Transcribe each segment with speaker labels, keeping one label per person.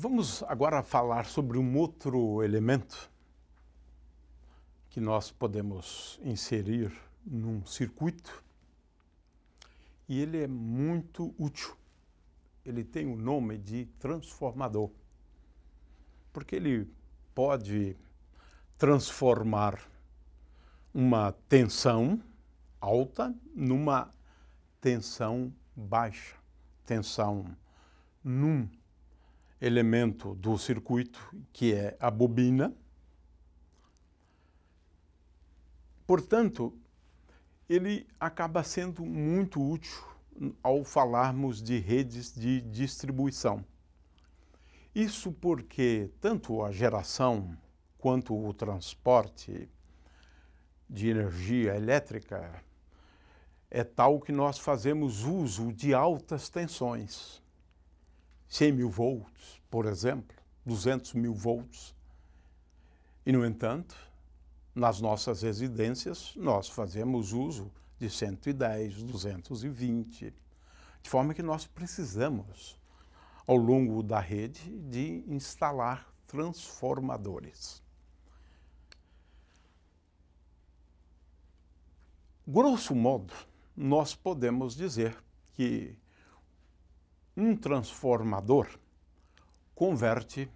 Speaker 1: Vamos agora falar sobre um outro elemento que nós podemos inserir num circuito e ele é muito útil. Ele tem o nome de transformador, porque ele pode transformar uma tensão alta numa tensão baixa, tensão num elemento do circuito, que é a bobina. Portanto, ele acaba sendo muito útil ao falarmos de redes de distribuição. Isso porque tanto a geração quanto o transporte de energia elétrica é tal que nós fazemos uso de altas tensões, 100 mil volts, por exemplo, 200 mil volts. E, no entanto, nas nossas residências, nós fazemos uso de 110, 220, de forma que nós precisamos, ao longo da rede, de instalar transformadores. Grosso modo, nós podemos dizer que um transformador converte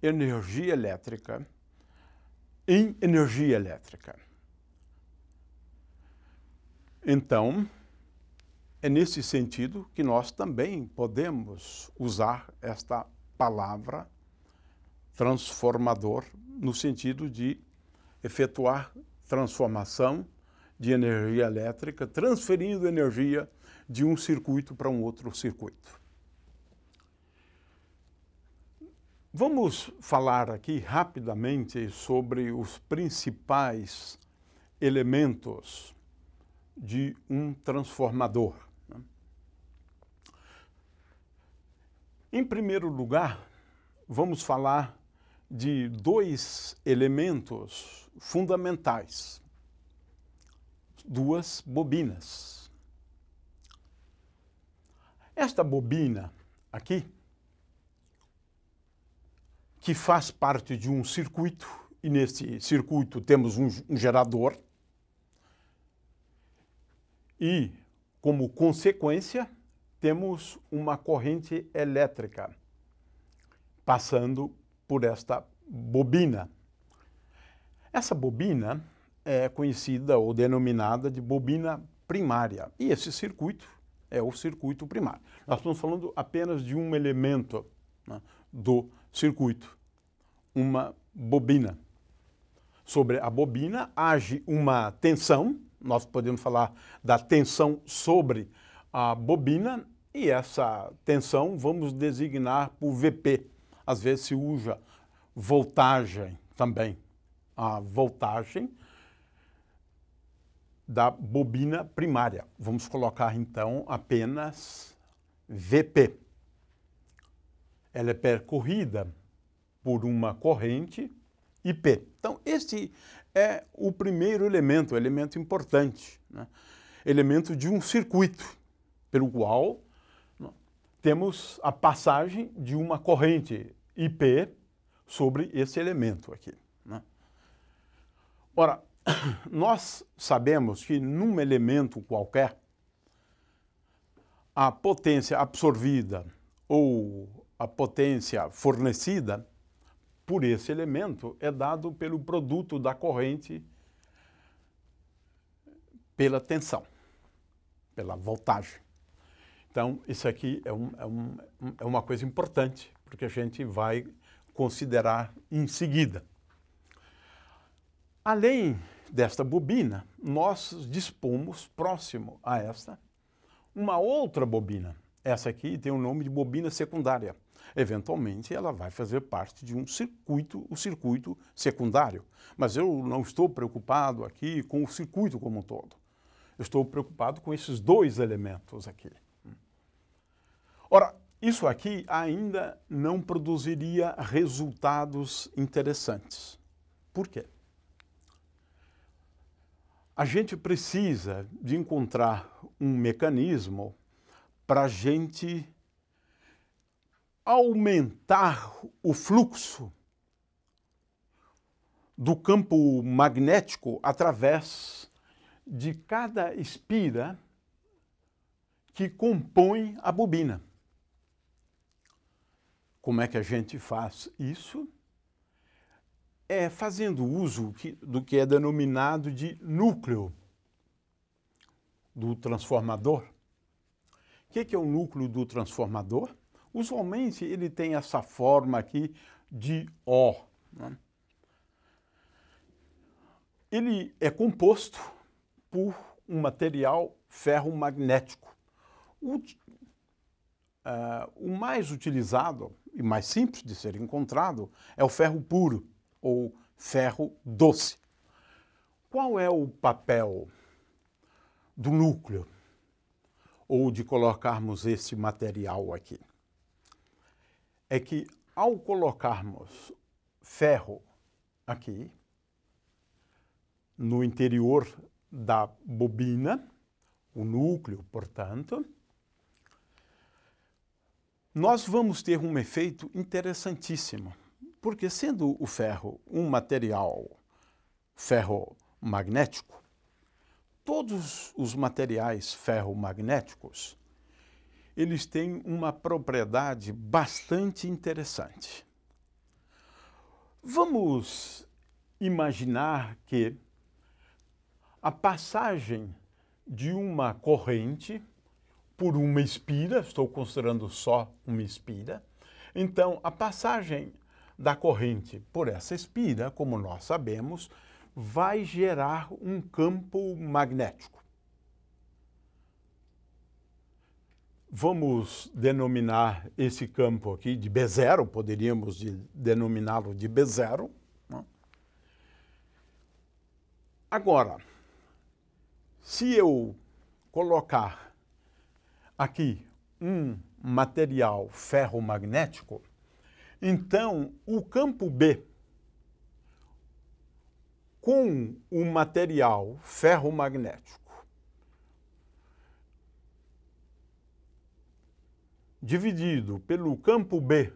Speaker 1: energia elétrica em energia elétrica. Então, é nesse sentido que nós também podemos usar esta palavra transformador no sentido de efetuar transformação de energia elétrica, transferindo energia de um circuito para um outro circuito. Vamos falar aqui rapidamente sobre os principais elementos de um transformador. Né? Em primeiro lugar, vamos falar de dois elementos fundamentais, duas bobinas. Esta bobina aqui que faz parte de um circuito, e nesse circuito temos um, um gerador, e, como consequência, temos uma corrente elétrica passando por esta bobina. Essa bobina é conhecida ou denominada de bobina primária. E esse circuito é o circuito primário. Nós estamos falando apenas de um elemento né, do circuito, uma bobina. Sobre a bobina age uma tensão, nós podemos falar da tensão sobre a bobina, e essa tensão vamos designar por VP. Às vezes se usa voltagem também. A voltagem da bobina primária. Vamos colocar então apenas VP ela é percorrida por uma corrente IP. Então, este é o primeiro elemento, elemento importante, né? elemento de um circuito pelo qual temos a passagem de uma corrente IP sobre esse elemento aqui. Né? Ora, nós sabemos que num elemento qualquer, a potência absorvida ou a potência fornecida por esse elemento é dado pelo produto da corrente pela tensão, pela voltagem. Então, isso aqui é, um, é, um, é uma coisa importante, porque a gente vai considerar em seguida. Além desta bobina, nós dispomos próximo a esta uma outra bobina essa aqui tem o nome de bobina secundária. Eventualmente ela vai fazer parte de um circuito, o circuito secundário. Mas eu não estou preocupado aqui com o circuito como um todo. Eu estou preocupado com esses dois elementos aqui. Ora, isso aqui ainda não produziria resultados interessantes. Por quê? A gente precisa de encontrar um mecanismo para a gente aumentar o fluxo do campo magnético através de cada espira que compõe a bobina. Como é que a gente faz isso? É fazendo uso do que é denominado de núcleo do transformador que, que é o núcleo do transformador? Usualmente ele tem essa forma aqui de O. Né? Ele é composto por um material ferromagnético. O, uh, o mais utilizado e mais simples de ser encontrado é o ferro puro ou ferro doce. Qual é o papel do núcleo? ou de colocarmos esse material aqui. É que ao colocarmos ferro aqui, no interior da bobina, o núcleo, portanto, nós vamos ter um efeito interessantíssimo, porque sendo o ferro um material ferro magnético, Todos os materiais ferromagnéticos, eles têm uma propriedade bastante interessante. Vamos imaginar que a passagem de uma corrente por uma espira, estou considerando só uma espira, então a passagem da corrente por essa espira, como nós sabemos, vai gerar um campo magnético. Vamos denominar esse campo aqui de B0, poderíamos de denominá-lo de B0. Né? Agora, se eu colocar aqui um material ferromagnético, então o campo B com o material ferromagnético dividido pelo campo B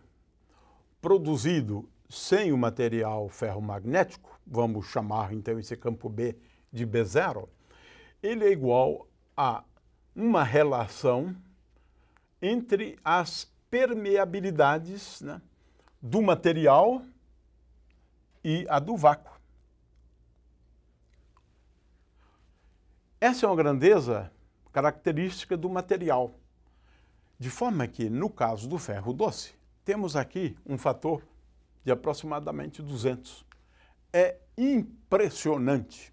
Speaker 1: produzido sem o material ferromagnético, vamos chamar então esse campo B de B0, ele é igual a uma relação entre as permeabilidades né, do material e a do vácuo. Essa é uma grandeza característica do material. De forma que, no caso do ferro doce, temos aqui um fator de aproximadamente 200. É impressionante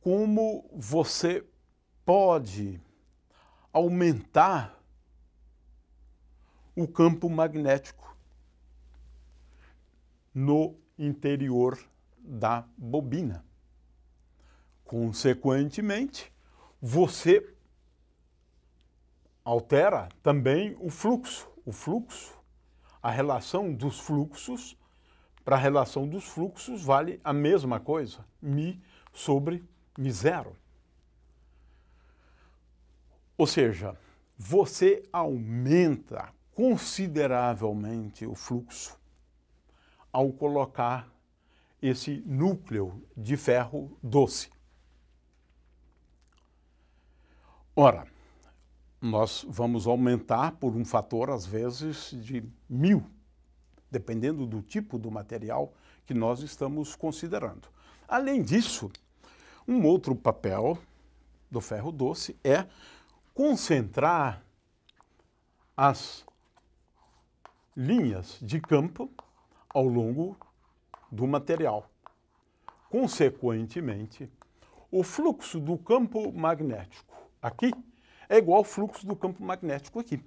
Speaker 1: como você pode aumentar o campo magnético no interior da bobina. Consequentemente, você altera também o fluxo, o fluxo, a relação dos fluxos para a relação dos fluxos vale a mesma coisa, mi sobre mi zero. Ou seja, você aumenta consideravelmente o fluxo ao colocar esse núcleo de ferro doce. Ora, nós vamos aumentar por um fator, às vezes, de mil, dependendo do tipo do material que nós estamos considerando. Além disso, um outro papel do ferro doce é concentrar as linhas de campo ao longo do material. Consequentemente, o fluxo do campo magnético aqui é igual ao fluxo do campo magnético aqui.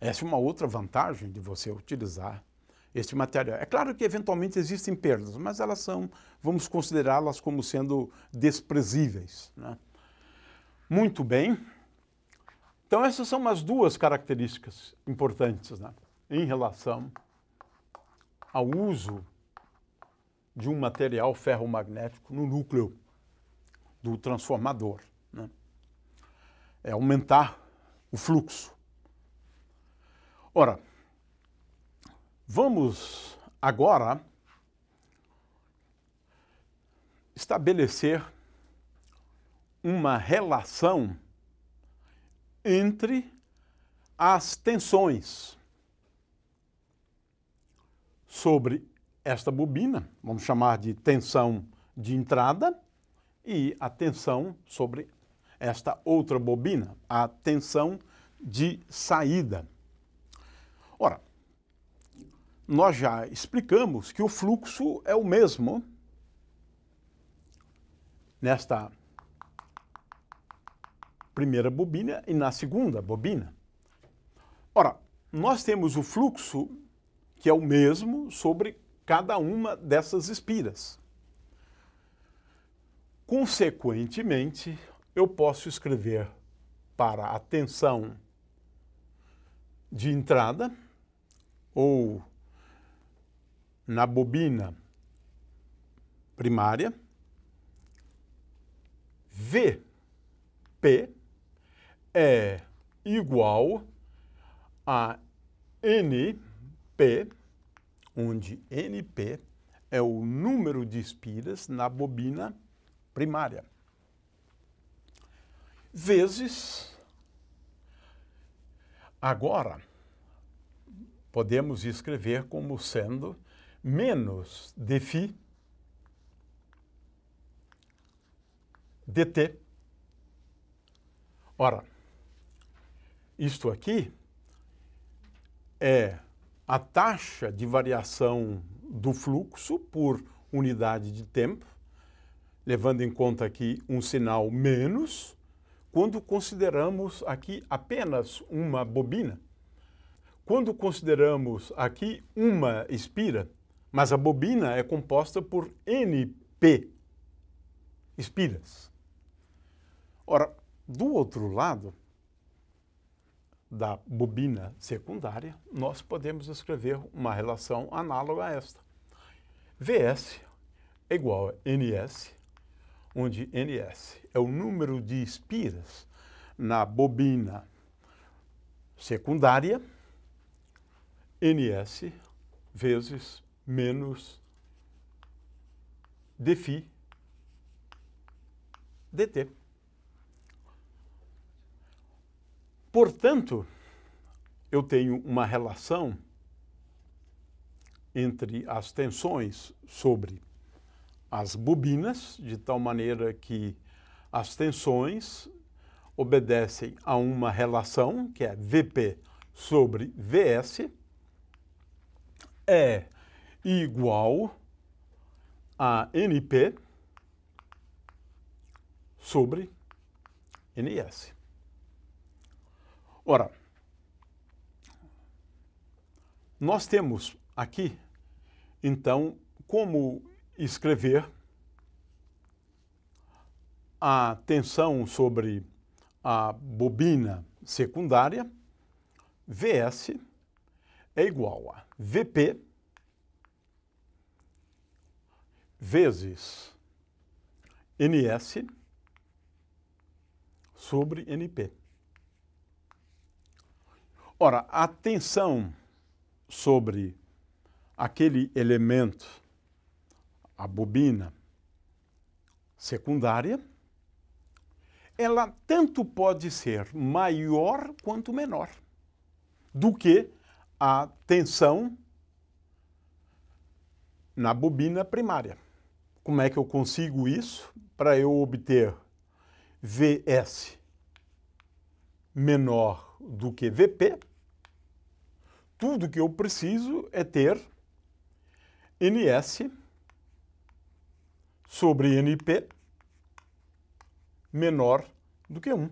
Speaker 1: Essa é uma outra vantagem de você utilizar este material. É claro que eventualmente existem perdas, mas elas são, vamos considerá-las como sendo desprezíveis. Né? Muito bem. Então essas são as duas características importantes né? em relação ao uso de um material ferromagnético no núcleo do transformador é aumentar o fluxo. Ora, vamos agora estabelecer uma relação entre as tensões sobre esta bobina, vamos chamar de tensão de entrada, e a tensão sobre esta outra bobina, a tensão de saída. Ora, nós já explicamos que o fluxo é o mesmo nesta primeira bobina e na segunda bobina. Ora, nós temos o fluxo que é o mesmo sobre cada uma dessas espiras. Consequentemente, eu posso escrever para a tensão de entrada ou na bobina primária VP é igual a NP, onde NP é o número de espiras na bobina primária vezes. Agora, podemos escrever como sendo menos dφ dt. Ora, isto aqui é a taxa de variação do fluxo por unidade de tempo, levando em conta aqui um sinal menos, quando consideramos aqui apenas uma bobina. Quando consideramos aqui uma espira, mas a bobina é composta por NP espiras. Ora, do outro lado da bobina secundária, nós podemos escrever uma relação análoga a esta. VS é igual a NS onde NS é o número de espiras na bobina secundária, NS vezes menos dφ dt. Portanto, eu tenho uma relação entre as tensões sobre as bobinas, de tal maneira que as tensões obedecem a uma relação, que é VP sobre VS, é igual a NP sobre NS. Ora, nós temos aqui, então, como escrever, a tensão sobre a bobina secundária, VS é igual a VP vezes NS sobre NP. Ora, a tensão sobre aquele elemento a bobina secundária, ela tanto pode ser maior quanto menor do que a tensão na bobina primária. Como é que eu consigo isso? Para eu obter VS menor do que VP, tudo que eu preciso é ter NS sobre NP menor do que 1.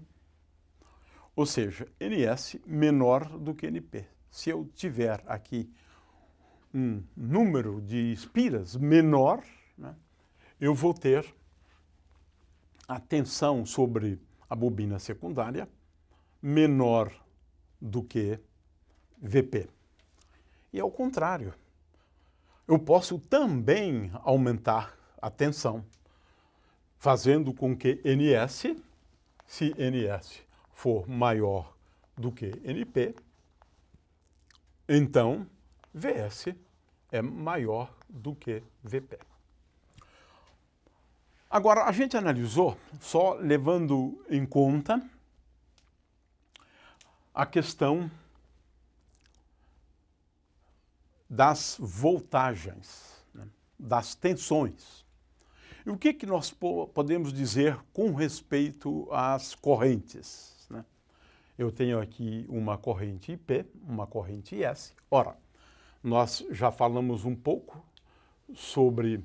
Speaker 1: Ou seja, NS menor do que NP. Se eu tiver aqui um número de espiras menor, né, eu vou ter a tensão sobre a bobina secundária menor do que VP. E ao é contrário, eu posso também aumentar atenção, fazendo com que NS, se NS for maior do que NP, então VS é maior do que VP. Agora, a gente analisou, só levando em conta a questão das voltagens, né? das tensões. E o que, que nós podemos dizer com respeito às correntes? Né? Eu tenho aqui uma corrente IP, uma corrente S. Ora, nós já falamos um pouco sobre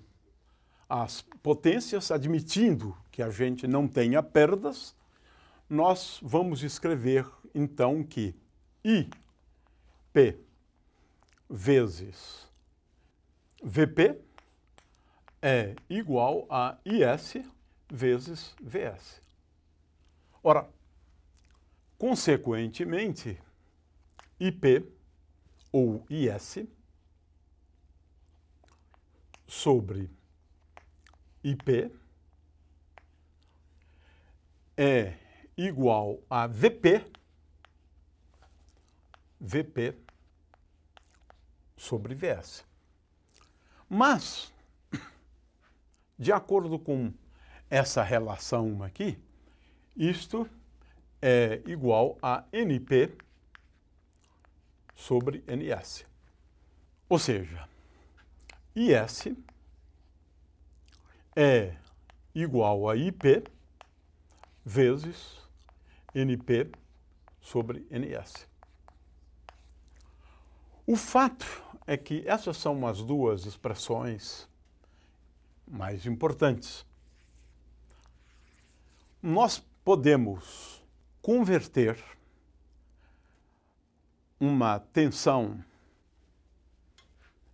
Speaker 1: as potências, admitindo que a gente não tenha perdas, nós vamos escrever então que IP vezes VP é igual a IS vezes VS. Ora, consequentemente, IP ou IS sobre IP é igual a VP, VP sobre VS. Mas, de acordo com essa relação aqui, isto é igual a NP sobre NS. Ou seja, IS é igual a IP vezes NP sobre NS. O fato é que essas são as duas expressões mais importantes. Nós podemos converter uma tensão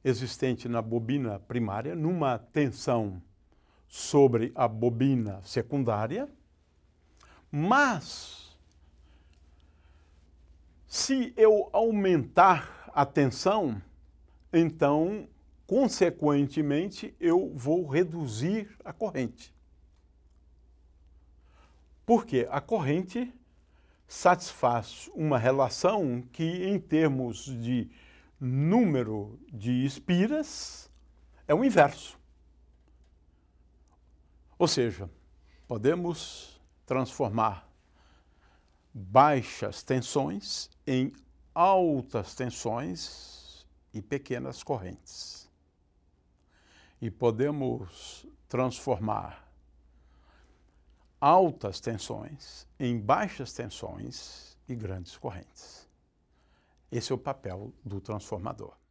Speaker 1: existente na bobina primária numa tensão sobre a bobina secundária, mas se eu aumentar a tensão, então consequentemente, eu vou reduzir a corrente. Porque a corrente satisfaz uma relação que, em termos de número de espiras, é o inverso. Ou seja, podemos transformar baixas tensões em altas tensões e pequenas correntes e podemos transformar altas tensões em baixas tensões e grandes correntes. Esse é o papel do transformador.